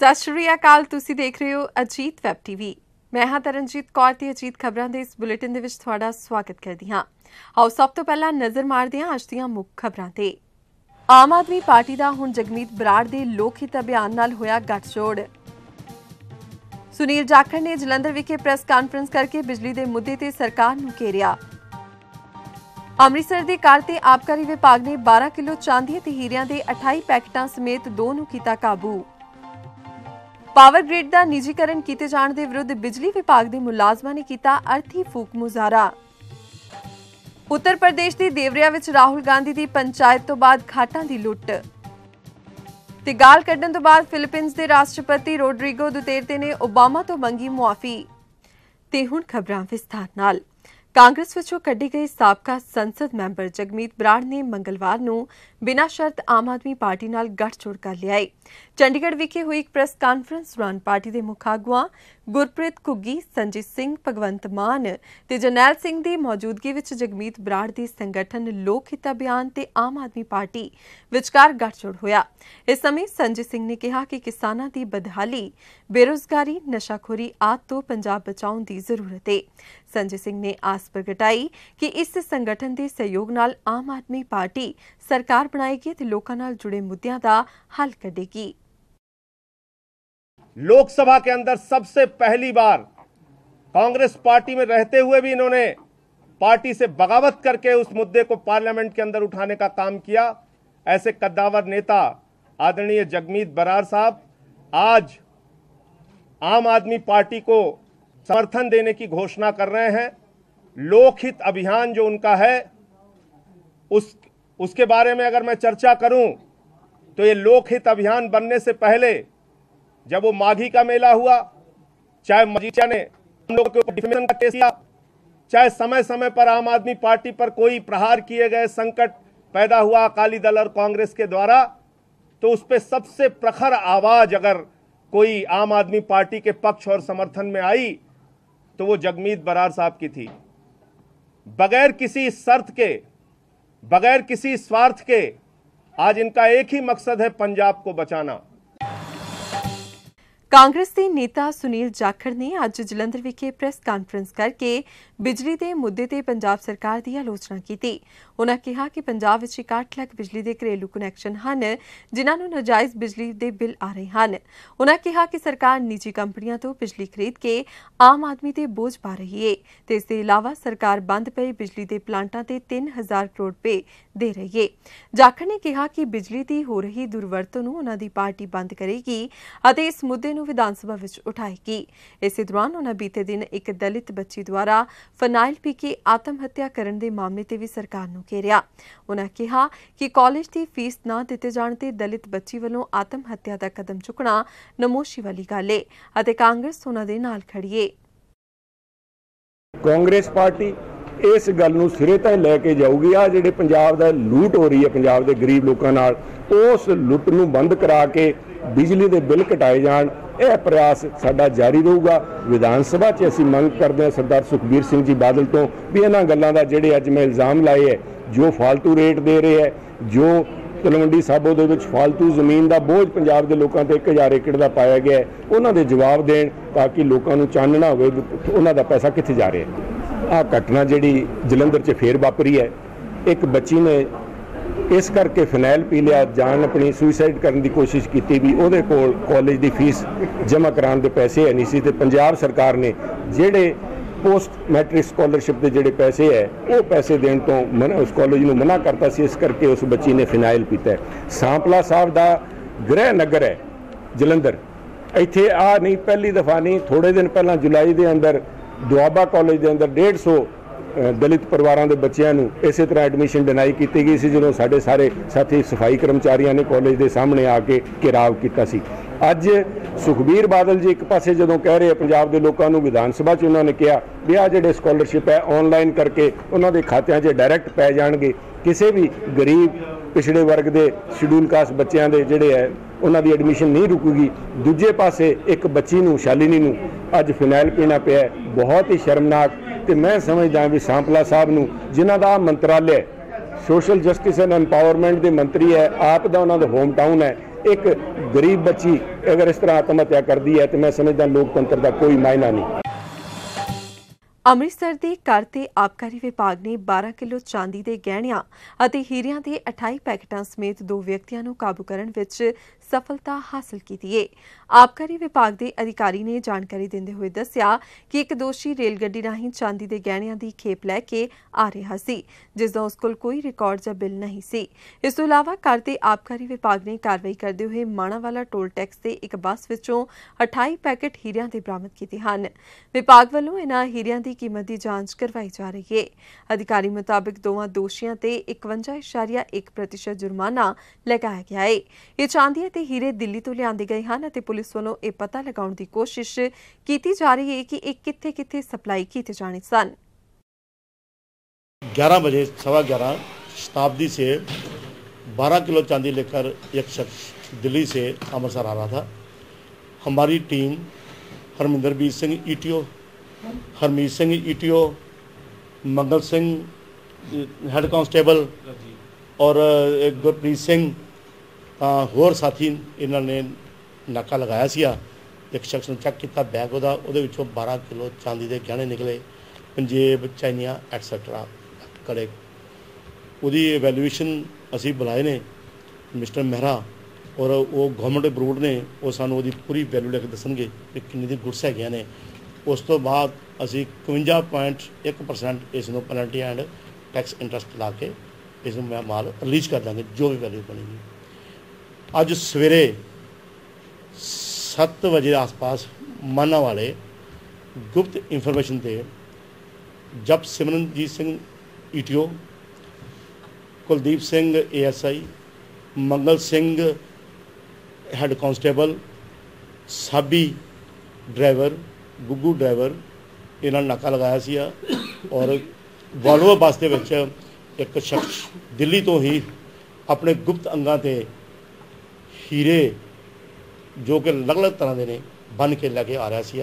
ਸਤਿ ਸ਼੍ਰੀ ਅਕਾਲ ਤੁਸੀਂ ਦੇਖ ਰਹੇ ਹੋ ਅਜੀਤ ਵੈਬ ਟੀਵੀ ਮੈਂ ਹਾਂ ਤਰਨਜੀਤ ਕੌਰ ਤੇ ਅਜੀਤ ਖਬਰਾਂ ਦੇ ਇਸ ਬੁਲੇਟਿਨ ਦੇ ਵਿੱਚ ਤੁਹਾਡਾ ਸਵਾਗਤ ਕਰਦੀ ਹਾਂ ਆਓ ਸਭ ਤੋਂ ਪਹਿਲਾਂ ਨਜ਼ਰ ਮਾਰਦੇ ਹਾਂ ਅੱਜ ਦੀਆਂ ਮੁੱਖ ਖਬਰਾਂ ਤੇ ਆਮ ਆਦਮੀ ਪਾਰਟੀ ਦਾ ਹੁਣ ਜਗਮੀਤ ਬਰਾੜ ਦੇ ਲੋਕ ਹਿੱਤ ਅਭਿਆਨ ਨਾਲ ਹੋਇਆ ਗੱਠਜੋੜ ਸੁਨੀਲ ਜਾਖੜ ਨੇ ਜਲੰਧਰ ਵਿਖੇ ਪ੍ਰੈਸ ਕਾਨਫਰੰਸ ਕਰਕੇ ਬਿਜਲੀ ਦੇ ਮੁੱਦੇ ਤੇ ਸਰਕਾਰ ਨੂੰ ਘੇਰਿਆ ਅੰਮ੍ਰਿਤਸਰ ਦੇ ਕਾਰ ਤੇ ਵਿਭਾਗ ਨੇ 12 ਕਿਲੋ ਚਾਂਦੀ ਤੇ ਹੀਰਿਆਂ ਦੇ 28 ਪੈਕਟਾਂ ਸਮੇਤ ਦੋ ਨੂੰ ਕੀਤਾ ਕਾਬੂ ਪਾਵਰ ਗ੍ਰਿਡ ਦਾ ਨਿੱਜੀਕਰਨ ਕੀਤੇ ਜਾਣ ਦੇ ਵਿਰੁੱਧ ਬਿਜਲੀ ਵਿਭਾਗ ਦੇ ਮੁਲਾਜ਼ਮਾਂ ਨੇ ਕੀਤਾ ਅਰਥੀ ਫੂਕ ਮੁਜ਼ਾਰਾ ਉੱਤਰ ਪ੍ਰਦੇਸ਼ ਦੀ ਦੇਵਰਿਆ ਵਿੱਚ ਰਾਹੁਲ ਗਾਂਧੀ ਦੀ ਪੰਚਾਇਤ ਤੋਂ ਬਾਅਦ ਖਾਟਾਂ ਦੀ ਲੁੱਟ ਤੇ ਗਾਲ ਕੱਢਣ ਤੋਂ ਬਾਅਦ ਫਿਲੀਪੀਨਸ ਦੇ ਰਾਸ਼ਟਰਪਤੀ ਰੋਡਰੀਗੋ ਦੁਤੇਰਤੇ ਨੇ ਓਬਾਮਾ ਤੋਂ ਮੰਗੀ ਮੁਆਫੀ ਤੇ ਹੁਣ ਖਬਰਾਂ ਵਿਸਥਾਰ ਨਾਲ ਕਾਂਗਰਸ ਵਿੱਚੋਂ ਕੱਢੀ ਗਈ ਸਾਬਕਾ ਸੰਸਦ ਮੈਂਬਰ ਜਗਮੀਤ ਬਰਾੜ ਨੇ ਮੰਗਲਵਾਰ ਨੂੰ ਬਿਨਾਂ ਸ਼ਰਤ ਆਮ ਆਦਮੀ ਪਾਰਟੀ ਨਾਲ ਗੱਠਜੋੜ ਕਰ ਲਿਆ ਹੈ ਚੰਡੀਗੜ੍ਹ ਵਿਖੇ ਹੋਈ ਇੱਕ ਪ੍ਰੈਸ ਕਾਨਫਰੰਸ ਦੌਰਾਨ ਪਾਰਟੀ ਦੇ ਮੁਖ ਆਗੂਆਂ ਗੁਰਪ੍ਰੀਤ ਕੁੱਗੀ ਸੰਜੀਤ ਸਿੰਘ ਭਗਵੰਤ ਮਾਨ ਤੇ ਜਰਨੈਲ ਸਿੰਘ ਦੀ ਮੌਜੂਦਗੀ ਵਿੱਚ ਜਗਮੀਤ ਬਰਾੜ ਦੀ ਸੰਗਠਨ ਲੋਕ ਹਿਤ ਅਭਿਆਨ ਤੇ ਆਮ ਆਦਮੀ ਪਾਰਟੀ ਵਿਚਕਾਰ ਗੱਠਜੋੜ ਹੋਇਆ ਇਸ ਸਮੇਂ ਸੰਜੀਤ ਸਿੰਘ ਨੇ ਕਿਹਾ ਕਿ ਕਿਸਾਨਾਂ ਦੀ ਬਦਹਾਲੀ ਬੇਰੋਜ਼ਗਾਰੀ ਨਸ਼ਾਖੋਰੀ ਆਦ ਤੋਂ ਪੰਜਾਬ ਬਚਾਉਣ ਦੀ ਜ਼ਰੂਰਤ ਹੈ ਸੰਜੀਤ ਸਿੰਘ ਨੇ ਆਸ ਪ੍ਰਗਟਾਈ ਕਿ ਇਸ ਸੰਗਠਨ ਦੇ ਸਹਿਯੋਗ ਨਾਲ ਆਮ ਆਦਮੀ ਪਾਰਟੀ ਸਰਕਾਰ ਬਣਾਏਗੀ ਤੇ ਲੋਕਾਂ ਨਾਲ ਜੁੜੇ ਮੁੱਦਿਆਂ ਦਾ ਹੱਲ ਕੱਢੇਗੀ लोकसभा के अंदर सबसे पहली बार कांग्रेस पार्टी में रहते हुए भी इन्होंने पार्टी से बगावत करके उस मुद्दे को पार्लियामेंट के अंदर उठाने का काम किया ऐसे कद्दावर नेता आदरणीय जगमीत बरार साहब आज आम आदमी पार्टी को समर्थन देने की घोषणा कर रहे हैं लोकहित अभियान जो उनका है उस उसके बारे में अगर मैं चर्चा करूं तो ये लोकहित अभियान बनने से पहले जब वो माघी का मेला हुआ चाहे मजीठिया ने हम लोगों के ऊपर डिफेमेशन का केस किया चाहे समय समय पर आम आदमी पार्टी पर कोई प्रहार किए गए संकट पैदा हुआ अकाली दल और कांग्रेस के द्वारा तो उस पर सबसे प्रखर आवाज अगर कोई आम आदमी पार्टी के पक्ष और समर्थन में आई तो वो जगमीत बरार साहब की थी बगैर किसी शर्त के बगैर किसी स्वार्थ के आज इनका एक ही मकसद है पंजाब को बचाना ਕਾਂਗਰਸ ਦੇ ਨੇਤਾ ਸੁਨੀਲ ਜਾਖੜ ਨੇ ਅੱਜ ਜਲੰਧਰ ਵਿਖੇ ਪ੍ਰੈਸ ਕਾਨਫਰੰਸ ਕਰਕੇ ਬਿਜਲੀ ਦੇ ਮੁੱਦੇ ਤੇ ਪੰਜਾਬ ਸਰਕਾਰ ਦੀ ਆਲੋਚਨਾ ਕੀਤੀ ਉਹਨਾਂ ਕਿਹਾ ਕਿ ਪੰਜਾਬ ਵਿੱਚ 61 ਲੱਖ ਬਿਜਲੀ ਦੇ ਘਰੇਲੂ ਕਨੈਕਸ਼ਨ ਹਨ ਜਿਨ੍ਹਾਂ ਨੂੰ ਨਜਾਇਜ਼ ਬਿਜਲੀ ਦੇ ਬਿੱਲ ਆ ਰਹੇ ਹਨ ਉਨ੍ਹਾਂ ਕਿਹਾ ਕਿ ਸਰਕਾਰ ਨਿੱਜੀ ਕੰਪਨੀਆਂ ਤੋਂ ਬਿਜਲੀ ਖਰੀਦ ਕੇ ਆਮ ਆਦਮੀ ਤੇ ਬੋਝ ਪਾ ਰਹੀ ਹੈ ਤੇ ਇਸ ਦੇ ਇਲਾਵਾ ਸਰਕਾਰ ਬੰਦ ਪਏ ਬਿਜਲੀ ਦੇ ਪਲਾਂਟਾਂ ਤੇ 3000 ਕਰੋੜ ਰੁਪਏ ਦੇ ਰਹੀ ਹੈ ਜਾਖੜ ਨੇ ਕਿਹਾ ਕਿ ਬਿਜਲੀ ਦੀ ਹੋ ਰਹੀ ਦੁਰਵਰਤੋਂ ਨੂੰ ਉਹਨਾਂ ਦੀ ਪਾਰਟੀ ਬੰਦ ਕਰੇਗੀ ਅਤੇ ਇਸ ਮੁੱਦੇ ਨੂੰ ਵਿਧਾਨ ਸਭਾ ਵਿੱਚ ਉਠਾਏਗੀ ਇਸੇ ਦੌਰਾਨ ਉਨ੍ਹਾਂ ਬੀਤੇ ਦਿਨ ਇੱਕ ਦਲਿਤ ਬੱਚੀ ਦੁਆਰਾ ਫਨਾਈਲ ਪੀ ਕੇ ਆਤਮ ਹੱਤਿਆ ਕਰਨ ਦੇ ਮਾਮਲੇ ਤੇ ਵੀ ਸਰਕਾਰ ਨੂੰ ਘੇਰਿਆ ਉਹਨਾਂ ਕਿਹਾ ਕਿ ਕਾਲਜ ਦੀ ਫੀਸ ਨਾ ਦਿੱਤੇ ਜਾਣ ਤੇ ਦਲਿਤ ਬੱਚੀ ਵੱਲੋਂ ਆਤਮ ਹੱਤਿਆ ਦਾ ਕਦਮ ਚੁੱਕਣਾ ਨਮੋਸ਼ੀ ਵਾਲੀ ਗੱਲ ਏ ਅਤੇ ਕਾਂਗਰਸ ਉਹਨਾਂ ਦੇ ਨਾਲ ਖੜੀ ਏ ਕਾਂਗਰਸ ਪਾਰਟੀ ਇਸ ਗੱਲ ਨੂੰ ਸਿਰੇ ਤੇ ਲੈ ਕੇ ਜਾਊਗੀ ਆ ਜਿਹੜੇ ਪੰਜਾਬ ਦਾ ਲੂਟ ਹੋ ਰਹੀ ਹੈ ਪੰਜਾਬ ਦੇ ਗਰੀਬ ਲੋਕਾਂ ਨਾਲ ਉਸ ਲੁੱਟ ਨੂੰ ਬੰਦ ਕਰਾ ਕੇ ਬਿਜਲੀ ਦੇ ਬਿੱਲ ਘਟਾਏ ਜਾਣ ਇਹ ਪ੍ਰਯਾਸ ਸਾਡਾ ਜਾਰੀ ਰਹੂਗਾ ਵਿਧਾਨ ਸਭਾ 'ਚ ਅਸੀਂ ਮੰਗ ਕਰਦੇ ਹਾਂ ਸਰਦਾਰ ਸੁਖਬੀਰ ਸਿੰਘ ਜੀ ਬਾਦਲ ਤੋਂ ਵੀ ਇਹਨਾਂ ਗੱਲਾਂ ਦਾ ਜਿਹੜੇ ਅੱਜ ਮੈਂ ਇਲਜ਼ਾਮ ਲਾਏ ਹੈ ਜੋ ਫਾਲਤੂ ਰੇਟ ਦੇ ਰਹੇ ਹੈ ਜੋ ਤਲਵੰਡੀ ਸਾਬੋ ਦੇ ਵਿੱਚ ਫਾਲਤੂ ਜ਼ਮੀਨ ਦਾ ਬੋਝ ਪੰਜਾਬ ਦੇ ਲੋਕਾਂ ਤੇ 1000 ਏਕੜ ਦਾ ਪਾਇਆ ਗਿਆ ਉਹਨਾਂ ਦੇ ਜਵਾਬ ਦੇਣ ਤਾਂ ਕਿ ਲੋਕਾਂ ਨੂੰ ਚਾਨਣਾ ਹੋਵੇ ਉਹਨਾਂ ਦਾ ਪੈਸਾ ਕਿੱਥੇ ਜਾ ਰਿਹਾ ਹੈ ਆਹ ਘਟਨਾ ਜਿਹੜੀ ਜਲੰਧਰ 'ਚ ਫੇਰ ਵਾਪਰੀ ਹੈ ਇੱਕ ਬੱਚੀ ਨੇ ਇਸ ਕਰਕੇ ਫਿਨਾਈਲ ਪੀ ਲਿਆ ਜਾਨ ਆਪਣੀ ਸੁਸਾਈਡ ਕਰਨ ਦੀ ਕੋਸ਼ਿਸ਼ ਕੀਤੀ ਵੀ ਉਹਦੇ ਕੋਲ ਕਾਲਜ ਦੀ ਫੀਸ ਜਮ੍ਹਾਂ ਕਰਾਉਣ ਦੇ ਪੈਸੇ ਨਹੀਂ ਸੀ ਤੇ ਪੰਜਾਬ ਸਰਕਾਰ ਨੇ ਜਿਹੜੇ ਪੋਸਟ ਮੈਟ੍ਰਿਕ ਸਕਾਲਰਸ਼ਿਪ ਦੇ ਜਿਹੜੇ ਪੈਸੇ ਹੈ ਉਹ ਪੈਸੇ ਦੇਣ ਤੋਂ ਉਸ ਕਾਲਜ ਨੂੰ ਮਨਾ ਕਰਤਾ ਸੀ ਇਸ ਕਰਕੇ ਉਸ ਬੱਚੀ ਨੇ ਫਿਨਾਈਲ ਪੀਤਾ ਹੈ ਸਾਂਪਲਾ ਸਾਹਿਬ ਦਾ ਗ੍ਰਹਿ ਨਗਰ ਹੈ ਜਲੰਧਰ ਇੱਥੇ ਆ ਨਹੀਂ ਪਹਿਲੀ ਦਫਾ ਨਹੀਂ ਥੋੜੇ ਦਿਨ ਪਹਿਲਾਂ ਜੁਲਾਈ ਦੇ ਅੰਦਰ ਦੁਆਬਾ ਕਾਲਜ ਦੇ ਅੰਦਰ 150 ਦਲਿਤ ਪਰਿਵਾਰਾਂ ਦੇ ਬੱਚਿਆਂ ਨੂੰ ਇਸੇ ਤਰ੍ਹਾਂ ਐਡਮਿਸ਼ਨ ਡਿਨਾਈ ਕੀਤੀ ਗਈ ਸੀ ਜਦੋਂ ਸਾਡੇ ਸਾਰੇ ਸਾਥੀ ਸਫਾਈ ਕਰਮਚਾਰੀਆਂ ਨੇ ਕਾਲਜ ਦੇ ਸਾਹਮਣੇ ਆ ਕੇ ਘਿਰਾਵ ਕੀਤਾ ਸੀ ਅੱਜ ਸੁਖਬੀਰ ਬਾਦਲ ਜੀ ਇੱਕ ਪਾਸੇ ਜਦੋਂ ਕਹਿ ਰਹੇ ਪੰਜਾਬ ਦੇ ਲੋਕਾਂ ਨੂੰ ਵਿਧਾਨ ਸਭਾ 'ਚ ਉਹਨਾਂ ਨੇ ਕਿਹਾ ਵੀ ਆ ਜਿਹੜੇ ਸਕਾਲਰਸ਼ਿਪ ਹੈ ਆਨਲਾਈਨ ਕਰਕੇ ਉਹਨਾਂ ਦੇ ਖਾਤਿਆਂ 'ਚ ਡਾਇਰੈਕਟ ਪੈ ਜਾਣਗੇ ਕਿਸੇ ਵੀ ਗਰੀਬ ਪਿਛੜੇ ਵਰਗ ਦੇ ਸ਼ਡਿਊਲ ਕਾਸ ਬੱਚਿਆਂ ਦੇ ਜਿਹੜੇ ਹੈ ਉਹਨਾਂ ਦੀ ਐਡਮਿਸ਼ਨ ਨਹੀਂ ਰੁਕੂਗੀ ਦੂਜੇ ਪਾਸੇ ਇੱਕ ਬੱਚੀ ਨੂੰ ਸ਼ਾਲਿਨੀ ਨੂੰ ਅੱਜ ਫਿਨਾਈਲ ਪੀਣਾ ਪਿਆ ਬਹੁਤ ਹੀ ਸ਼ਰਮਨਾਕ ਤੇ ਮੈਂ ਸਮਝਦਾ ਵੀ ਸਾਂਪਲਾ ਸਾਹਿਬ ਨੂੰ ਜਿਨ੍ਹਾਂ ਦਾ ਮੰਤਰਾਲੇ ਸੋਸ਼ਲ ਜਸਟਿਸ ਐਂਡ ਐਮਪਾਵਰਮੈਂਟ ਦੇ ਮੰਤਰੀ ਹੈ ਆਪ ਦਾ ਉਹਨਾਂ ਦਾ ਹੋਮ ਟਾਊਨ ਹੈ ਇੱਕ ਗਰੀਬ ਬੱਚੀ ਅਗਰ ਇਸ ਤਰ੍ਹਾਂ ਆਤਮਹੱਤਿਆ ਕਰਦੀ ਹੈ ਤੇ ਮੈਂ ਸਮਝਦਾ ਲੋਕਤੰਤਰ ਦਾ ਕੋਈ ਮਾਇਨਾ ਨਹੀਂ ਅੰਮ੍ਰਿਤਸਰ ਦੇ ਕਰ ਤੇ ਵਿਭਾਗ ਨੇ 12 ਕਿਲੋ ਚਾਂਦੀ ਦੇ ਗਹਿਣਿਆਂ ਅਤੇ ਹੀਰਿਆਂ ਦੇ 28 ਪੈਕਟਾਂ ਸਮੇਤ ਦੋ ਵਿਅਕਤੀਆਂ ਨੂੰ ਕਾਬੂ ਕਰਨ ਵਿੱਚ सफलता हासिल की थी आबकारी विभाग के अधिकारी ने जानकारी देंदे हुए दसिया कि एक दोषी रेलगड्डी राही चांदी के गहनों की खेप लैके आ रहा है जिसका उस कोई रिकॉर्ड ज बिल नहीं सी इस अलावा कर के आबकारी विभाग ने कार्रवाई करते हुए माणावाला टोल टैक्स से एक बस विचों अठाई पैकेट हीर के बरामद किए हैं विभाग वालों इन्ह हीर की कीमत की जांच करवाई जा रही है अधिकारी मुताबिक दोवे दोषियों से इकवंजा इशारिया एक प्रतिशत जुर्माना लगया गया है यह चांदी ਤੇ ਹੀਰੇ ਦਿੱਲੀ ਤੋਂ ਲਿਆਂਦੇ ਗਏ ਹਨ ਅਤੇ ਪੁਲਿਸ ਵੱਲੋਂ ਇਹ ਪਤਾ ਲਗਾਉਣ ਦੀ ਕੋਸ਼ਿਸ਼ ਕੀਤੀ ਜਾ ਰਹੀ ਹੈ ਕਿ ਇਹ ਕਿੱਥੇ-ਕਿੱਥੇ ਸਪਲਾਈ ਕੀਤੇ ਜਾਣੇ ਸਨ 11 ਵਜੇ ਸਵਾ 11 ਸ਼ਤਾਬਦੀ ਸੇ 12 ਕਿਲੋ ਚਾਂਦੀ ਲੈ ਕੇ ਇੱਕ ਸ਼ਖਸ ਦਿੱਲੀ ਸੇ ਅਮਰਸਰ ਆ ਰਹਾ ਥਾ ਹਮਾਰੀ team Harminderbir Singh ETO Harmeet Singh ETO Mangal Singh head constable ਔਰ ਗੁਰਪ੍ਰੀਤ ਸਿੰਘ ਤਾਂ ਹੋਰ ਸਾਥੀ ਇਹਨਾਂ ਨੇ ਨਾਕਾ ਲਗਾਇਆ ਸੀ ਆ ਇੱਕ ਸ਼ਖਸ ਨੂੰ ਚੈੱਕ ਕੀਤਾ ਬੈਗ ਉਹਦਾ ਉਹਦੇ ਵਿੱਚੋਂ 12 ਕਿਲੋ ਚਾਂਦੀ ਦੇ ਗਹਿਣੇ ਨਿਕਲੇ ਪੰਜੇਬ ਚੈਨੀਆਂ ਐਟਸੈਟਰਾ ਕੜੇ ਉਹਦੀ ਇਵੈਲੂਏਸ਼ਨ ਅਸੀਂ ਬੁਲਾਏ ਨੇ ਮਿਸਟਰ ਮਹਿਰਾ ਔਰ ਉਹ ਗਵਰਨਮੈਂਟ ਬਰੂਡ ਨੇ ਉਹ ਸਾਨੂੰ ਉਹਦੀ ਪੂਰੀ ਵੈਲਿਊ ਲਿਖ ਦੱਸਣਗੇ ਕਿ ਕਿੰਨੇ ਦੀ ਗੁੱਡਸ ਹੈਗੀਆਂ ਨੇ ਉਸ ਤੋਂ ਬਾਅਦ ਅਸੀਂ 51.1% ਇਸ ਨੂੰ ਪੈਨਲਟੀ ਐਂਡ ਟੈਕਸ ਇੰਟਰਸਟ ਲਾ ਕੇ ਇਸ ਨੂੰ ਮਾਲ ਰਿਲੀਜ਼ ਕਰ ਦਾਂਗੇ ਜੋ ਵੀ ਵੈਲਿਊ ਬਣੇਗੀ ਅੱਜ ਸਵੇਰੇ 7 ਵਜੇ ਆਸ-ਪਾਸ ਮਾਨਾ ਵਾਲੇ ਗੁਪਤ ਇਨਫੋਰਮੇਸ਼ਨ ਤੇ ਜਪ Simranjit Singh ETO Kuldeep Singh ASI Mangal Singh head constable Sabi driver Guggu driver ਇਹਨਾਂ ਨੇ ਨਕਾ ਲਗਾਇਆ ਸੀ ਆ ਔਰ ਵਾਲੋ ਬਸ ਦੇ ਵਿੱਚ ਇੱਕ ਸ਼ਖਸ ਦਿੱਲੀ ਤੋਂ ਹੀ ਆਪਣੇ ਗੁਪਤ ਅੰਗਾਂ ਤੇ ਹੀਰੇ ਜੋ ਕਿ ਅਲੱਗ-ਅਲੱਗ ਤਰ੍ਹਾਂ ਦੇ ਨੇ ਬਨ ਕੇ ਲੈ ਕੇ ਆ ਰਿਹਾ ਸੀ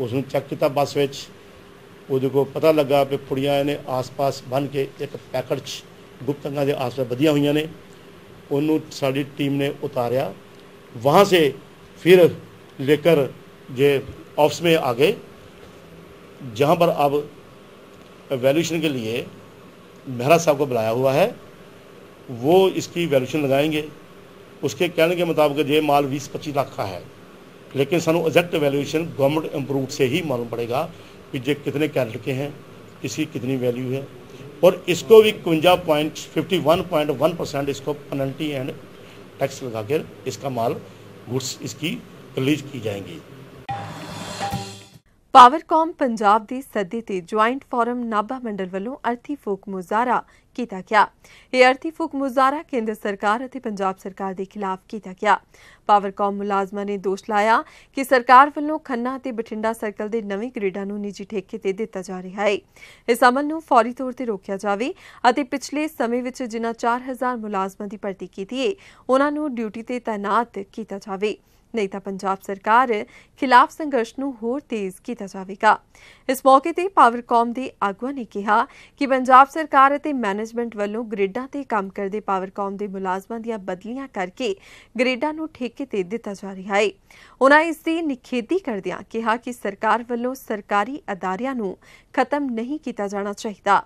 ਉਸ ਨੂੰ ਚੱਕ ਕੀਤਾ ਬੱਸ ਵਿੱਚ ਉਹਦੇ ਕੋ ਪਤਾ ਲੱਗਾ ਕਿ ਪੁੜੀਆਂ ਨੇ ਆਸ-ਪਾਸ ਬਨ ਕੇ ਇੱਕ ਪੈਕਟ 'ਚ ਗੁਪਤੰਗਾਂ ਦੇ ਆਸਰੇ ਵਧੀਆਂ ਹੋਈਆਂ ਨੇ ਉਹਨੂੰ ਸਾਡੀ ਟੀਮ ਨੇ ਉਤਾਰਿਆ ਸੇ ਫਿਰ फिर ਜੇ ਆਫਸ ਮੇ ਆ ਗਏ ਜਹਾਂ ਪਰ ਅਬ अब ਕੇ ਲਈ ਮਹਿਰਾ ਸਾਹਿਬ ਕੋ ਬੁਲਾਇਆ बुलाया ਹੈ ਉਹ ਇਸ ਕੀ वैल्यूशन ਲਗਾਏਗੇ उसके कहने के मुताबिक जो माल बीस पच्ची लाख का है लेकिन सू एग्जैक्ट वैल्यूएशन गवर्नमेंट इंप्रूव से ही मालूम पड़ेगा कि जो कितने कैरेट के हैं किसी कितनी वैल्यू है और इसको भी इकवंजा point fifty one point one percent इसको पेनल्टी एंड टैक्स लगा इसका माल गुड्स इसकी रिलीज की जाएंगी ਪਾਵਰਕਾਮ ਪੰਜਾਬ ਦੀ ਸੱਦੀ ਤੇ ਜੁਆਇੰਟ ਫੋਰਮ ਨਾਭਾ ਮੰਡਲ ਵੱਲੋਂ ਅਰਥੀ ਫੂਕ ਮੁਜ਼ਾਰਾ ਕੀਤਾ ਗਿਆ ਇਹ ਅਰਥੀ ਫੂਕ ਮੁਜ਼ਾਰਾ ਕੇਂਦਰ ਸਰਕਾਰ ਅਤੇ ਪੰਜਾਬ ਸਰਕਾਰ ਦੇ ਖਿਲਾਫ ਕੀਤਾ ਗਿਆ ਪਾਵਰਕਾਮ ਮੁਲਾਜ਼ਮਾਂ ਨੇ ਦੋਸ਼ ਲਾਇਆ ਕਿ ਸਰਕਾਰ ਵੱਲੋਂ ਖੰਨਾ ਅਤੇ ਬਠਿੰਡਾ ਸਰਕਲ ਦੇ ਨਵੇਂ ਗ੍ਰੇਡਾਂ ਨੂੰ ਨਿੱਜੀ ਠੇਕੇ ਤੇ ਦਿੱਤਾ ਜਾ ਰਿਹਾ ਹੈ ਇਸ ਅਮਲ ਨੂੰ ਫੌਰੀ ਤੌਰ ਤੇ ਰੋਕਿਆ ਜਾਵੇ ਅਤੇ ਪਿਛਲੇ ਸਮੇਂ ਵਿੱਚ ਜਿਨ੍ਹਾਂ 4000 ਮੁਲਾਜ਼ਮਾਂ ਦੀ ਭਰਤੀ ਕੀਤੀ ਹੈ ਉਹਨਾਂ ਨੂੰ ਡਿਊਟੀ ਤੇ ਤਾਇਨਾਤ ਕੀਤਾ ਜਾਵੇ ਨਹੀਂ ਤਾਂ ਪੰਜਾਬ ਸਰਕਾਰ ਖਿਲਾਫ ਸੰਘਰਸ਼ ਨੂੰ ਹੋਰ ਤੇਜ਼ ਕੀਤਾ ਜਾਵੇਗਾ ਇਸ ਮੌਕੇ ਤੇ ਪਾਵਰਕਾਮ ਦੇ ਆਗੂਆਂ ਨੇ ਕਿਹਾ ਕਿ ਪੰਜਾਬ ਸਰਕਾਰ ਅਤੇ ਮੈਨੇਜਮੈਂਟ ਵੱਲੋਂ ਗ੍ਰਿਡਾਂ ਤੇ ਕੰਮ ਕਰਦੇ ਪਾਵਰਕਾਮ ਦੇ ਮੁਲਾਜ਼ਮਾਂ ਦੀਆਂ ਬਦਲੀਆਂ ਕਰਕੇ ਗ੍ਰਿਡਾਂ ਨੂੰ ਠੇਕੇ ਤੇ ਦਿੱਤਾ ਜਾ ਰਿਹਾ ਹੈ ਉਹਨਾਂ ਇਸ ਦੀ ਨਿਖੇਧੀ ਕਰਦਿਆਂ ਕਿਹਾ ਕਿ ਸਰਕਾਰ ਵੱਲੋਂ ਸਰਕਾਰੀ ਅਦਾਰਿਆਂ ਨੂੰ ਖਤਮ ਨਹੀਂ ਕੀਤਾ ਜਾਣਾ ਚਾਹੀਦਾ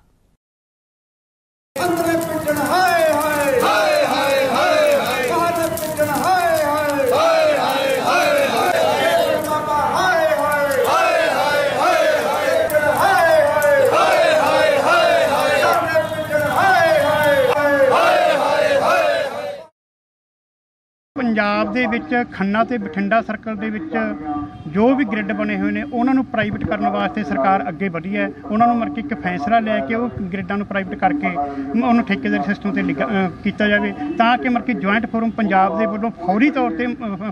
ਅੰਦਰੇ ਪਿੱਟਣ ਹਾਏ ਹਾਏ ਹਾਏ ਪੰਜਾਬ ਦੇ ਵਿੱਚ ਖੰਨਾ ਤੇ ਬਠਿੰਡਾ ਸਰਕਲ ਦੇ ਵਿੱਚ ਜੋ ਵੀ ਗ੍ਰਿਡ ਬਣੇ ਹੋਏ ਨੇ ਉਹਨਾਂ ਨੂੰ ਪ੍ਰਾਈਵੇਟ ਕਰਨ ਵਾਸਤੇ ਸਰਕਾਰ ਅੱਗੇ ਵਧੀ ਹੈ ਉਹਨਾਂ ਨੂੰ ਮਰਕੇ ਇੱਕ ਫੈਸਲਾ ਲੈ ਕੇ ਉਹ ਗ੍ਰਿਡਾਂ ਨੂੰ ਪ੍ਰਾਈਵੇਟ ਕਰਕੇ ਉਹਨੂੰ ਠੇਕੇਦਾਰੀ ਸਿਸਟਮ ਤੇ ਕੀਤਾ ਜਾਵੇ ਤਾਂ ਕਿ ਮਰਕੇ ਜੁਆਇੰਟ ਫੋਰਮ ਪੰਜਾਬ ਦੇ ਵੱਲੋਂ ਫੌਰੀ ਤੌਰ ਤੇ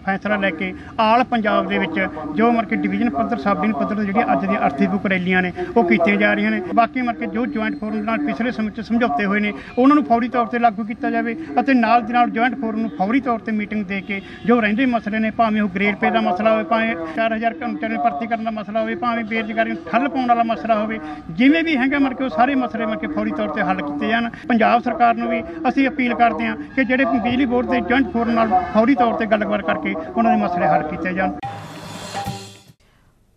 ਫੈਸਲਾ ਲੈ ਕੇ ਆਲ ਪੰਜਾਬ ਦੇ ਵਿੱਚ ਜੋ ਮਰਕੇ ਡਿਵੀਜ਼ਨ ਪੱਧਰ ਸਬ ਡਿਵੀਜ਼ਨ ਪੱਧਰ ਤੇ ਜਿਹੜੀਆਂ ਅੱਜ ਦੀਆਂ ਅਰਥੀ ਬੁੱਕ ਰੈਲੀਆਂ ਨੇ ਉਹ ਕੀਤੀਆਂ ਜਾ ਰਹੀਆਂ ਨੇ ਬਾਕੀ ਮਰਕੇ ਜੋ ਜੁਆਇੰਟ ਫੋਰਮ ਨਾਲ ਪਿਛਲੇ ਸਮੇਂ 'ਚ ਸਮਝੌਤੇ ਹੋਏ ਨੇ ਉਹਨਾਂ ਨੂੰ ਫੌਰੀ ਤੌਰ ਤੇ ਲਾਗੂ ਕੀਤਾ ਜਾਵੇ ਅਤੇ ਨਾਲ ਦੀ ਨਾਲ ਜੁਆਇੰਟ ਫੋਰਮ ਨੂੰ ਫੌਰੀ ਤੌਰ ਤੇ ਮੀਟਿੰਗ ਦੇ ਕੇ ਜੋ ਰਹਿੰਦੇ ਮਸਲੇ ਨੇ ਭਾਵੇਂ ਉਹ ਗ੍ਰੇਡ ਪੇ ਦਾ ਮਸਲਾ ਹੋਵੇ ਭਾਵੇਂ ਹਜ਼ਾਰ ਘੰਟੇ ਨੂੰ ਭਰਤੀ ਕਰਨ ਦਾ ਮਸਲਾ ਹੋਵੇ ਭਾਵੇਂ ਬੇਰੁਜ਼ਗਾਰੀ ਨੂੰ ਠੱਲ ਪਾਉਣ ਵਾਲਾ ਮਸਲਾ ਹੋਵੇ ਜਿਵੇਂ ਵੀ ਹੈਗਾ ਮਰਕੇ ਉਹ ਸਾਰੇ ਮਸਲੇ ਮਰਕੇ ਫੌਰੀ ਤੌਰ ਤੇ ਹੱਲ ਕੀਤੇ ਜਾਣ ਪੰਜਾਬ ਸਰਕਾਰ ਨੂੰ ਵੀ ਅਸੀਂ ਅਪੀਲ ਕਰਦੇ ਹਾਂ ਕਿ ਜਿਹੜੇ ਬਿਜਲੀ ਬੋਰਡ ਦੇ ਏਜੰਟ ਫੋਰਮ ਨਾਲ ਫੌਰੀ ਤੌਰ ਤੇ ਗੱਲਬਾਤ ਕਰਕੇ ਉਹਨਾਂ ਦੇ ਮਸਲੇ ਹੱਲ ਕੀਤੇ ਜਾਣ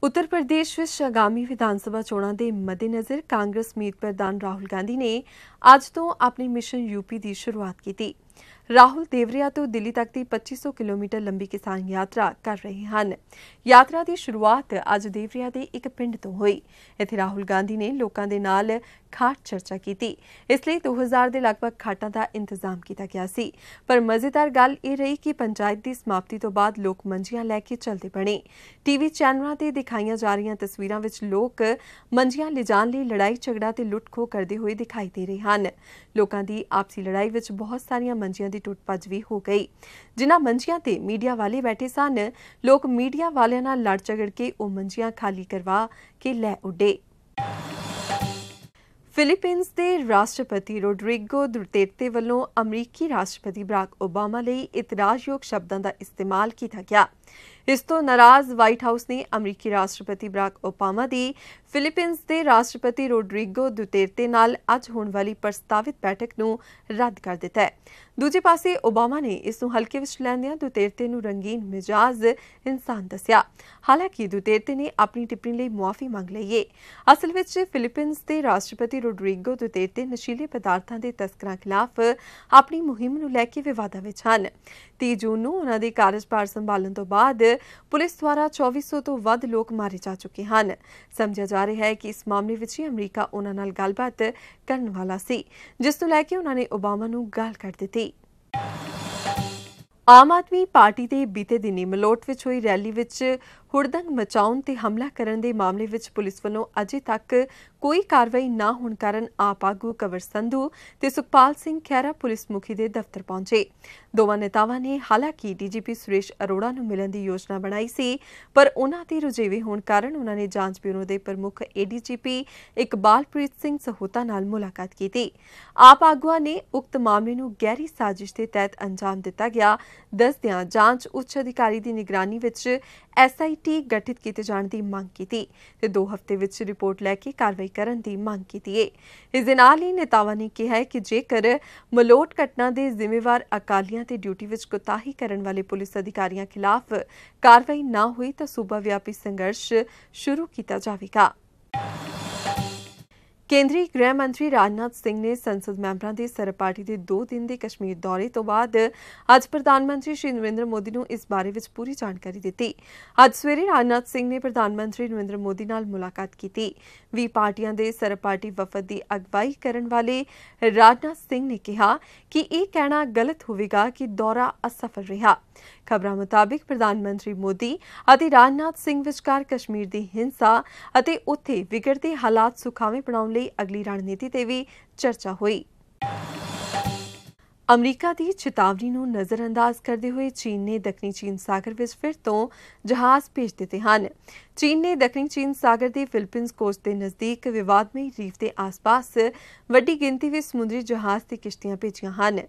ਉੱਤਰ ਪ੍ਰਦੇਸ਼ ਵਿੱਚ ਆਗਾਮੀ ਵਿਧਾਨ ਸਭਾ ਚੋਣਾਂ ਦੇ ਮੱਦੇਨਜ਼ਰ ਕਾਂਗਰਸ ਮੀਤ ਪ੍ਰਧਾਨ ਰਾਹੁਲ ਗਾਂਧੀ ਨੇ ਅੱਜ ਤੋਂ ਆਪਣੀ ਮਿਸ਼ਨ ਯੂਪੀ ਦੀ ਸ਼ੁਰੂਆਤ ਕੀਤੀ ਰਾਹੁਲ ਦੇਵਰੀਆ ਤੋਂ ਦਿੱਲੀ ਤੱਕ ਦੀ 2500 ਕਿਲੋਮੀਟਰ ਲੰਬੀ ਕਿਸਾਨ ਯਾਤਰਾ ਕਰ ਰਹੇ ਹਨ ਯਾਤਰਾ ਦੀ ਸ਼ੁਰੂਆਤ ਅੱਜ ਦੇਵਰੀਆ ਦੇ ਇੱਕ ਪਿੰਡ ਤੋਂ ਹੋਈ ਇੱਥੇ ਰਾਹੁਲ ਗਾਂਧੀ ਨੇ ਲੋਕਾਂ ਦੇ ਨਾਲ ਖਾਟ ਚਰਚਾ ਕੀਤੀ ਇਸ ਲਈ 2000 ਦੇ ਲਗਭਗ ਖਾਟਾਂ ਦਾ ਇੰਤਜ਼ਾਮ ਕੀਤਾ ਗਿਆ ਸੀ ਪਰ ਮਜ਼ੇਦਾਰ ਗੱਲ ਇਹ ਰਹੀ ਕਿ ਪੰਚਾਇਤ ਦੀ ਸਮਾਪਤੀ ਤੋਂ ਬਾਅਦ ਲੋਕ ਮੰਜੀਆਂ ਲੈ ਕੇ ਚੱਲਦੇ ਬਣੇ ਟੀਵੀ ਚੈਨਲਾਂ ਤੇ ਦਿਖਾਈਆਂ ਜਾ ਰਹੀਆਂ ਤਸਵੀਰਾਂ ਵਿੱਚ ਲੋਕ ਮੰਜੀਆਂ ਲਿਜਾਣ ਲਈ ਲੜਾਈ ਝਗੜਾ ਤੇ ਲੁੱਟਖੋ ਕਰਦੇ ਹੋਏ ਦਿਖਾਈ ਦੇ ਰਹੇ ਹਨ ਲੋਕਾਂ ਦੀ ਆਪਸੀ ਲੜਾਈ ਵਿੱਚ ਬਹੁਤ ਸਾਰੀਆਂ ਮੰਜੀਆਂ ਦੀ ਟੁੱਟਪੱਜ ਵੀ ਹੋ ਗਈ ਜਿਨ੍ਹਾਂ ਮੰਜੀਆਂ ਤੇ ਮੀਡੀਆ ਵਾਲੇ ਬੈਠੇ ਸਨ ਲੋਕ ਮੀਡੀਆ ਵਾਲਿਆਂ ਨਾਲ ਲੜ ਝਗੜ ਕੇ ਉਹ ਮੰਜੀਆਂ ਖਾਲੀ ਕਰਵਾ ਕੇ ਲੈ ਉੱਡੇ ਫਿਲੀਪੀਨਸ ਦੇ ਰਾਸ਼ਟਰਪਤੀ ਰੋਡਰਿਗੋ ਦੁਰਤੇਤੇ ਵੱਲੋਂ ਅਮਰੀਕੀ ਰਾਸ਼ਟਰਪਤੀ ਬਰਾਕ ਓਬਾਮਾ ਲਈ ਇਤਰਾਜ਼ਯੋਗ ਸ਼ਬਦਾਂ ਦਾ ਇਸਤੇਮਾਲ ਕੀਤਾ ਗਿਆ ਇਸ ਤੋਂ ਨਾਰਾਜ਼ ਵਾਈਟ ਹਾਊਸ ਨੇ ਅਮਰੀਕੀ ਰਾਸ਼ਟਰਪਤੀ ਬਰਾਕ ਓਪਾਮਾ ਦੀ ਫਿਲੀਪੀਨਸ ਦੇ ਰਾਸ਼ਟਰਪਤੀ ਰੋਡਰੀਗੋ ਦੁਤੇਰਤੇ ਨਾਲ ਅੱਜ ਹੋਣ ਵਾਲੀ ਪ੍ਰਸਤਾਵਿਤ ਬੈਠਕ ਨੂੰ ਰੱਦ ਕਰ ਦਿੱਤਾ ਹੈ ਦੂਜੇ ਪਾਸੇ ਓਬਾਮਾ ਨੇ ਇਸ ਨੂੰ ਹਲਕੇ ਵਿੱਚ ਲੈਂਦਿਆਂ ਦੁਤੇਰਤੇ ਨੂੰ ਰੰਗੀਨ ਮਿਜ਼ਾਜ ਇਨਸਾਨ ਦੱਸਿਆ ਹਾਲਾਂਕਿ ਦੁਤੇਰਤੇ ਨੇ ਆਪਣੀ ਟਿੱਪਣੀ ਲਈ ਮੁਆਫੀ ਮੰਗ ਲਈ ਹੈ ਅਸਲ ਵਿੱਚ ਫਿਲੀਪੀਨਸ ਦੇ ਰਾਸ਼ਟਰਪਤੀ ਰੋਡਰੀਗੋ ਦੁਤੇਰਤੇ ਨਸ਼ੀਲੇ ਪਦਾਰਥਾਂ ਦੇ ਤਸਕਰਾਂ ਖਿਲਾਫ ਆਪਣੀ ਮੁਹਿੰਮ ਨੂੰ ਲੈ ਕੇ ਵਿਵਾਦਾਂ ਵਿੱਚ ਹਨ 3 ਜੂਨ ਨੂੰ ਉਹਨਾਂ ਦੇ ਕਾਰਜਭਾਰ ਸੰਭਾਲਣ ਤੋਂ ਬਾਅਦ ਪੁਲਿਸ ਦੁਆਰਾ 2400 ਤੋਂ ਵੱਧ ਲੋਕ ਮਾਰੇ ਜਾ ਚੁੱਕੇ ਹਨ ਸਮਝਿਆ ਜਾ ਰਿਹਾ ਹੈ ਕਿ ਇਸ ਮਾਮਲੇ ਵਿੱਚ ਹੀ ਅਮਰੀਕਾ ਉਹਨਾਂ ਨਾਲ ਗੱਲਬਾਤ ਕਰਨ ਵਾਲਾ ਸੀ ਜਿਸ ਤੋਂ ਲੈ ਕੇ ਉਹਨਾਂ ਨੇ ਓਬਾਮਾ ਨੂੰ ਗਾਲ ਕੱਢ ਦਿੱਤੀ ਆਮ ਆਦਮੀ ਪਾਰਟੀ ਦੇ ਬੀਤੇ ਦਿਨੀ ਮਲੋਟ ਵਿੱਚ ਹੋਈ ਰੈਲੀ ਵਿੱਚ ਹੁੜਦੰਗ ਮਚਾਉਣ ਤੇ ਹਮਲਾ ਕਰਨ ਦੇ ਮਾਮਲੇ ਵਿੱਚ ਪੁਲਿਸ ਵੱਲੋਂ ਅਜੇ ਤੱਕ ਕੋਈ ਕਾਰਵਾਈ ਨਾ ਹੋਣ ਕਾਰਨ ਆਪ ਆਗੂ ਕਵਰ ਸੰਧੂ ਤੇ ਸੁਖਪਾਲ ਸਿੰਘ ਖੈਰਾ ਪੁਲਿਸ ਮੁਖੀ ਦੇ ਦਫ਼ਤਰ ਪਹੁੰਚੇ ਦੋਵਾਂ ਨੇਤਾਵਾਂ ਨੇ ਹਾਲਾਂਕਿ ਡੀਜੀਪੀ ਸੁਰੇਸ਼ ਅਰੋੜਾ ਨੂੰ ਮਿਲਣ ਦੀ ਯੋਜਨਾ ਬਣਾਈ ਸੀ ਪਰ ਉਹਨਾਂ ਦੀ ਰੁਝੇਵੇਂ ਹੋਣ ਕਾਰਨ ਉਹਨਾਂ ਨੇ ਜਾਂਚ ਬਿਊਰੋ ਦੇ ਪ੍ਰਮੁੱਖ ਏਡੀਜੀਪੀ ਇਕਬਾਲਪ੍ਰੀਤ ਸਿੰਘ ਸਹੋਤਾ ਨਾਲ ਮੁਲਾਕਾਤ ਕੀਤੀ ਆਪ ਆਗੂਆਂ ਨੇ ਉਕਤ ਮਾਮਲੇ ਨੂੰ ਗਹਿਰੀ ਸਾਜ਼ਿਸ਼ ਦੇ ਤਹਿਤ ਅੰਜਾਮ ਦਿੱਤਾ ਗਿਆ ਦੱਸਦਿਆਂ ਜਾਂਚ ਉੱਚ ਅਧਿਕਾਰੀ ਦੀ ਨਿਗਰਾਨੀ ਵਿੱਚ ਐਸਆਈਟੀ ਗਠਿਤ ਕੀਤੇ ਜਾਣ ਦੀ ਮੰਗ ਕੀਤੀ ਤੇ 2 ਹਫ਼ਤੇ ਵਿੱਚ ਰਿਪੋਰਟ ਲੈ ਕੇ ਕਾਰਵਾਈ ਕਰਨ ਦੀ ਮੰਗ ਕੀਤੀ ਹੈ ਇਸ ਦੇ ਨਾਲ ਹੀ ਨੇਤਾਵਾਂ ਨੇ ਕਿਹਾ ਹੈ ਕਿ ਜੇਕਰ ਮਲੋਟ ਘਟਨਾ ਦੇ ਜ਼ਿੰਮੇਵਾਰ ਅਕਾਲੀਆਂ ਤੇ ਡਿਊਟੀ ਵਿੱਚ ਕੁਤਾਹੀ ਕਰਨ ਵਾਲੇ ਪੁਲਿਸ ਅਧਿਕਾਰੀਆਂ ਖਿਲਾਫ ਕਾਰਵਾਈ ਨਾ ਹੋਈ ਤਾਂ ਸੂਬਾ ਵਿਆਪੀ ਸੰਘਰਸ਼ ਸ਼ੁਰੂ ਕੀਤਾ ਜਾਵੇਗਾ ਕੇਂਦਰੀ ਗ੍ਰਹਿ ਮੰਤਰੀ ਰਾਜਨਾਥ ਸਿੰਘ ਨੇ ਸੰਸਦ ਮੈਂਬਰਾਂ ਦੀ ਸਰਪਾਰਟੀ ਦੇ 2 ਦਿਨ ਦੇ ਕਸ਼ਮੀਰ ਦੌਰੇ ਤੋਂ ਬਾਅਦ ਅੱਜ ਪ੍ਰਧਾਨ ਮੰਤਰੀ ਸ਼੍ਰੀ ਨਰਿੰਦਰ ਮੋਦੀ ਨੂੰ ਇਸ ਬਾਰੇ ਵਿੱਚ ਪੂਰੀ ਜਾਣਕਾਰੀ ਦਿੱਤੀ ਅੱਜ ਸਵੇਰੇ ਰਾਜਨਾਥ ਸਿੰਘ ਨੇ ਪ੍ਰਧਾਨ ਮੰਤਰੀ ਨਰਿੰਦਰ ਮੋਦੀ ਨਾਲ ਮੁਲਾਕਾਤ ਕੀਤੀ ਵੀ ਪਾਰਟੀਆਂ ਦੇ ਸਰਪਾਰਟੀ ਵਫਦ ਦੀ ਅਗਵਾਈ ਕਰਨ ਵਾਲੇ ਰਾਜਨਾਥ ਸਿੰਘ ਨੇ ਕਿਹਾ ਕਿ ਇਹ ਕਹਿਣਾ ਗਲਤ ਹੋਵੇਗਾ ਕਿ ਦੌਰਾ ਅਸਫਲ ਰਿਹਾ ਖਬਰਾਂ ਮੁਤਾਬਕ ਪ੍ਰਧਾਨ ਮੰਤਰੀ ਮੋਦੀ ਅਤੇ ਰਾਜਨਾਥ ਸਿੰਘ ਵਿਚਕਾਰ ਕਸ਼ਮੀਰ ਦੀ ਹਿੰਸਾ ਅਤੇ ਉੱਥੇ ਵਿਗੜਦੇ ਹਾਲਾਤ ਸੁਖਾਵੇਂ ਬਣਾਉਣ ਲਈ ਅਗਲੀ ਰਣਨੀਤੀ ਤੇ ਵੀ ਚਰਚਾ ਹੋਈ ਅਮਰੀਕਾ ਦੀ ਚੇਤਾਵਨੀ ਨੂੰ ਨਜ਼ਰਅੰਦਾਜ਼ ਕਰਦੇ ਹੋਏ ਚੀਨ ਨੇ ਦੱਖਣੀ ਚੀਨ ਸਾਗਰ ਵਿੱਚ ਫਿਰ ਤੋਂ ਜਹਾਜ਼ ਭੇਜ ਦਿੱਤੇ ਹਨ ਚੀਨ ਨੇ ਦੱਖਣੀ ਚੀਨ ਸਾਗਰ ਦੇ ਫਿਲੀਪੀਨਸ ਕੋਸਟ ਦੇ ਨਜ਼ਦੀਕ ਵਿਵਾਦਮਈ ਰੀਫ ਦੇ ਆਸ-ਪਾਸ ਵੱਡੀ ਗਿਣਤੀ ਵਿੱਚ ਸਮੁੰਦਰੀ ਜਹਾਜ਼ ਤੇ ਕਿਸ਼ਤੀਆਂ ਭੇਜੀਆਂ ਹਨ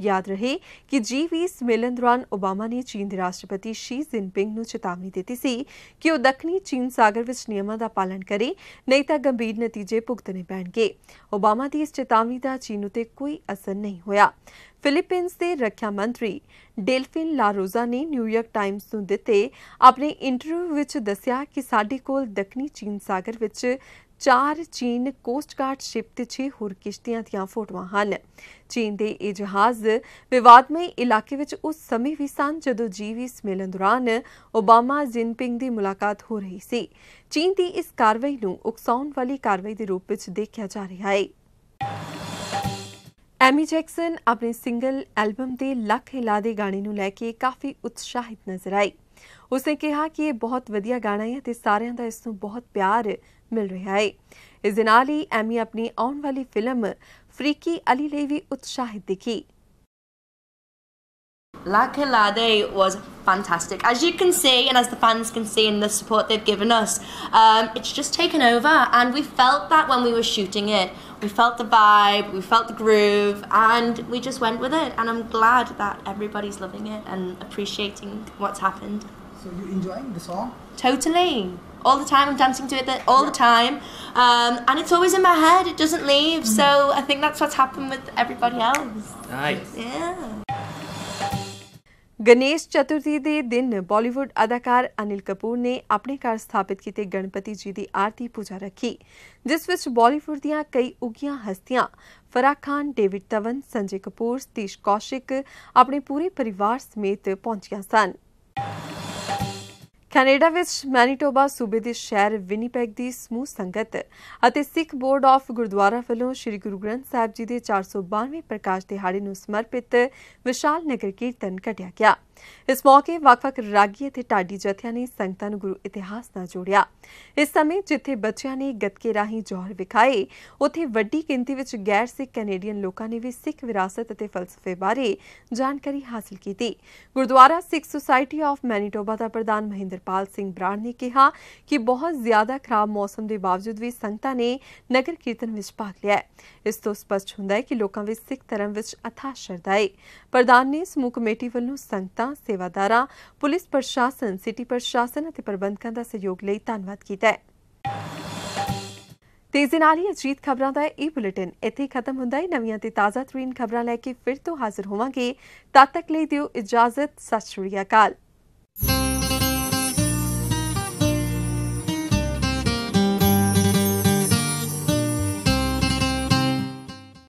ਯਾਦ ਰਹੇ ਕਿ G20 ਸਮੇਲਨ ਦੌਰਾਨ ਓਬਾਮਾ ਨੇ ਚੀਨ ਦੇ ਰਾਸ਼ਟਰਪਤੀ ਸ਼ੀ ਜ਼ਿਨਪਿੰਗ ਨੂੰ ਚੇਤਾਵਨੀ ਦਿੱਤੀ ਸੀ ਕਿ ਉਹ ਦੱਖਣੀ ਚੀਨ ਸਾਗਰ ਵਿੱਚ ਨਿਯਮਾਂ ਦਾ ਪਾਲਣ ਕਰੇ ਨਹੀਂ ਤਾਂ ਗੰਭੀਰ ਨਤੀਜੇ ਭੁਗਤਣੇ ਪੈਣਗੇ ਓਬਾਮਾ ਦੀ ਇਸ ਚੇਤਾਵਨੀ ਦਾ ਚੀਨ ਉਤੇ ਕੋਈ ਅਸਰ ਨਹੀਂ ਹੋਇਆ ਫਿਲੀਪੀਨਸ ਦੇ ਰੱਖਿਆ ਮੰਤਰੀ ਡੇਲਫਿਨ ਲਾਰੋਜ਼ਾ ਨੇ ਨਿਊਯਾਰਕ ਟਾਈਮਸ ਨੂੰ ਦਿੱਤੇ ਆਪਣੇ ਇੰਟਰਵਿਊ ਵਿੱਚ ਦੱਸਿਆ ਕਿ ਸਾਡੇ ਕੋਲ ਦੱਖਣੀ ਚੀਨ ਸਾਗਰ ਵਿੱਚ ਚਾਰ ਚੀਨ ਕੋਸਟ ਗਾਰਡ ਸ਼ਿਪ ਤੇ ਛੇ ਹੋਰ ਕਿਸ਼ਤੀਆਂ ਦੀਆਂ ਫੋਟੋਆਂ ਹਨ ਚੀਨ ਦੇ ਇਹ ਜਹਾਜ਼ ਵਿਵਾਦਮਈ ਇਲਾਕੇ ਵਿੱਚ ਉਸ ਸਮੇਂ ਵੀ ਸਨ ਜਦੋਂ ਜੀਵੀ ਸਮੇਲਨ ਦੌਰਾਨ ਓਬਾਮਾ ਜ਼ਿਨਪਿੰਗ ਦੀ ਮੁਲਾਕਾਤ ਹੋ ਰਹੀ ਸੀ ਚੀਨ ਦੀ ਇਸ ਕਾਰਵਾਈ ਨੂੰ ਉਕਸਾਉਣ ਵਾਲੀ ਕਾਰਵਾਈ ਦੇ ਰੂਪ ਵਿੱਚ ਦੇਖਿਆ ਜਾ ਰਿਹਾ ਹੈ ਐਮੀ ਜੈਕਸਨ ਆਪਣੇ ਸਿੰਗਲ ਐਲਬਮ ਦੇ ਲੱਖ ਹਿਲਾ ਦੇ ਗਾਣੇ ਨੂੰ ਲੈ ਕੇ ਕਾਫੀ ਉਤਸ਼ਾਹਿਤ ਨਜ਼ਰ ਆਈ ਉਸਨੇ ਕਿਹਾ ਕਿ ਇਹ ਬਹੁਤ ਵਧੀਆ ਗਾਣਾ ਹੈ ਤੇ ਸਾਰਿਆਂ ਦਾ ਇਸ ਨੂੰ ਬਹੁਤ ਪਿਆਰ ਮਿਲ ਰਿਹਾ ਹੈ ਇਸ ਦੇ ਨਾਲ ਹੀ ਐਮੀ ਆਪਣੀ ਆਉਣ ਵਾਲੀ ਫਿਲਮ ਫਰੀਕੀ ਅਲੀ ਲਈ ਵੀ ਉਤਸ਼ਾਹਿਤ ਦਿਖੀ Lake Lade was fantastic. As you can see, and as the fans can see in the support they've given us, um, it's just taken over, and we felt that when we were shooting it. We felt the vibe, we felt the groove, and we just went with it. And I'm glad that everybody's loving it and appreciating what's happened. So you enjoying the song? Totally. All the time, I'm dancing to it all the time, um, and it's always in my head. It doesn't leave, mm -hmm. so I think that's what's happened with everybody else. Nice. Yeah. Ganesh Chaturthi ਦੇ ਦਿਨ ਬਾਲੀਵੁੱਡ ਅਦਾਕਾਰ ਅਨਿਲ ਕਪੂਰ ਨੇ ਆਪਣੇ ਘਰ ਸਥਾਪਿਤ ਕੀਤੇ ਗਣਪਤੀ ਜੀ ਦੀ ਆਰਤੀ ਪੂਜਾ ਰੱਖੀ ਜਿਸ ਵਿੱਚ ਬਾਲੀਵੁੱਡ ਦੀਆਂ ਕਈ ਉਗੀਆਂ ਹਸਤੀਆਂ ਫਰਾਖ ਖਾਨ ਡੇਵਿਡ ਤਵਨ ਸੰਜੇ ਕਪੂਰ ਸਤੀਸ਼ ਕੌਸ਼ਿਕ ਆਪਣੇ ਪੂਰੇ ਪਰਿਵਾਰ ਸਮੇਤ ਪਹੁੰਚੀਆਂ ਸਨ ਕੈਨੇਡਾ ਵਿੱਚ ਮੈਨੀਟੋਬਾ ਸੂਬੇ ਦੇ ਸ਼ਹਿਰ ਵਿਨੀਪੈਗ ਦੀ ਸਮੂਹ ਸੰਗਤ ਅਤੇ ਸਿੱਖ ਬੋਰਡ ਆਫ ਗੁਰਦੁਆਰਾ ਵੱਲੋਂ ਸ੍ਰੀ ਗੁਰੂ ਗ੍ਰੰਥ ਸਾਹਿਬ ਜੀ ਦੇ 492 ਪ੍ਰਕਾਸ਼ ਦਿਹਾੜੇ ਨੂੰ ਸਮਰਪਿਤ ਵਿਸ਼ਾਲ ਨਗਰ ਕੀਰਤਨ ਕੱਢਿਆ ਗਿਆ ਇਸ ਮੌਕੇ ਵਕਫਕ ਰਾਗੀ ਅਤੇ ਢਾਡੀ ਜਥਿਆਂ ਨੇ ਸੰਗਤਾਂ ਨੂੰ ਗੁਰੂ ਇਤਿਹਾਸ ਨਾਲ ਜੋੜਿਆ ਇਸ ਸਮੇਂ ਜਿੱਥੇ ਬੱਚਿਆਂ ਨੇ ਗਤਕੇ ਰਾਹੀਂ ਜੋਹਰ ਵਿਖਾਏ ਉੱਥੇ ਵੱਡੀ ਗਿਣਤੀ ਵਿੱਚ ਗੈਰ ਸਿੱਖ ਕੈਨੇਡੀਅਨ ਲੋਕਾਂ ਨੇ ਵੀ ਸਿੱਖ ਵਿਰਾਸਤ ਅਤੇ ਫਲਸਫੇ ਬਾਰੇ ਜਾਣਕਾਰੀ ਹਾਸਲ ਕੀਤੀ gurdwara Sikh society of Manitoba ਦਾ ਪ੍ਰਧਾਨ ਮਹਿੰਦਰਪਾਲ ਸਿੰਘ ਬਰਾੜ ਨੇ ਕਿਹਾ ਕਿ ਬਹੁਤ ਜ਼ਿਆਦਾ ਖਰਾਬ ਮੌਸਮ ਦੇ ਬਾਵਜੂਦ ਵੀ ਸੰਗਤਾਂ ਨੇ ਨਗਰ ਕੀਰਤਨ ਵਿੱਚ ਭਾਗ ਲਿਆ ਇਸ ਤੋਂ ਸਪਸ਼ਟ ਹੁੰਦਾ ਹੈ ਕਿ ਲੋਕਾਂ ਵਿੱਚ ਸਿੱਖ ਧਰਮ ਵਿੱਚ ਅਥਾ ਸ਼ਰਧਾ ਹੈ ਪ੍ਰਧਾਨ ਨੇ ਸਮੂਹ ਕਮੇਟੀ ਵੱਲੋਂ ਸੰਗਤਾਂ ਅਧਿਕਾਰੀਆਂ ਸੇਵਾਦਾਰਾਂ ਪੁਲਿਸ ਪ੍ਰਸ਼ਾਸਨ ਸਿਟੀ ਪ੍ਰਸ਼ਾਸਨ ਅਤੇ ਪ੍ਰਬੰਧਕਾਂ ਦਾ ਸਹਿਯੋਗ ਲਈ ਧੰਨਵਾਦ ਕੀਤਾ ਹੈ ਤੇਜ਼ੀ ਨਾਲ ਹੀ ਅਜੀਤ ਖਬਰਾਂ ਦਾ ਇਹ ਬੁਲੇਟਿਨ ਇੱਥੇ ਖਤਮ ਹੁੰਦਾ ਹੈ ਨਵੀਆਂ ਤੇ ਤਾਜ਼ਾ ਤਰੀਨ ਖਬਰਾਂ ਲੈ ਕੇ ਫਿਰ ਤੋਂ ਹਾਜ਼ਰ ਹੋਵਾਂਗੇ ਤਦ ਤੱਕ ਲਈ ਦਿਓ ਇਜਾਜ਼ਤ ਸਤਿ ਸ਼੍ਰੀ ਅਕਾਲ